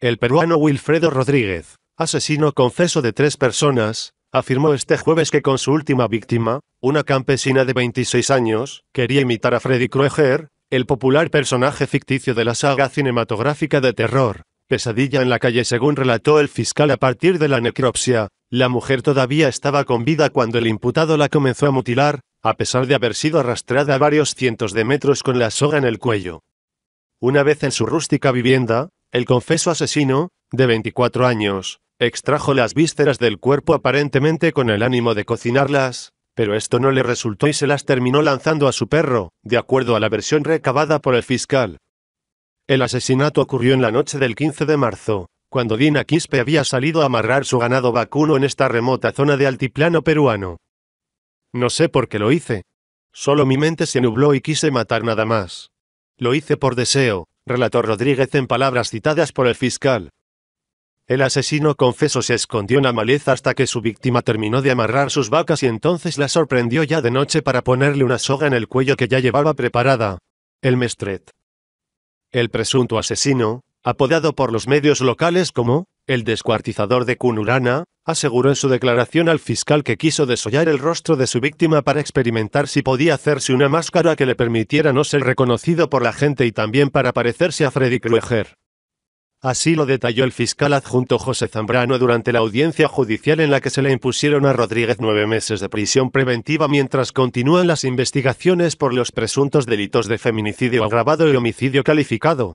El peruano Wilfredo Rodríguez, asesino confeso de tres personas, afirmó este jueves que con su última víctima, una campesina de 26 años, quería imitar a Freddy Krueger, el popular personaje ficticio de la saga cinematográfica de terror, Pesadilla en la calle según relató el fiscal a partir de la necropsia, la mujer todavía estaba con vida cuando el imputado la comenzó a mutilar, a pesar de haber sido arrastrada a varios cientos de metros con la soga en el cuello. Una vez en su rústica vivienda, el confeso asesino, de 24 años, extrajo las vísceras del cuerpo aparentemente con el ánimo de cocinarlas, pero esto no le resultó y se las terminó lanzando a su perro, de acuerdo a la versión recabada por el fiscal. El asesinato ocurrió en la noche del 15 de marzo, cuando Dina Quispe había salido a amarrar su ganado vacuno en esta remota zona de altiplano peruano. No sé por qué lo hice. Solo mi mente se nubló y quise matar nada más. Lo hice por deseo, relató Rodríguez en palabras citadas por el fiscal. El asesino confeso se escondió en la maleza hasta que su víctima terminó de amarrar sus vacas y entonces la sorprendió ya de noche para ponerle una soga en el cuello que ya llevaba preparada. El mestret. El presunto asesino, apodado por los medios locales como el descuartizador de Cunurana, aseguró en su declaración al fiscal que quiso desollar el rostro de su víctima para experimentar si podía hacerse una máscara que le permitiera no ser reconocido por la gente y también para parecerse a Freddy Krueger. Así lo detalló el fiscal adjunto José Zambrano durante la audiencia judicial en la que se le impusieron a Rodríguez nueve meses de prisión preventiva mientras continúan las investigaciones por los presuntos delitos de feminicidio agravado y homicidio calificado,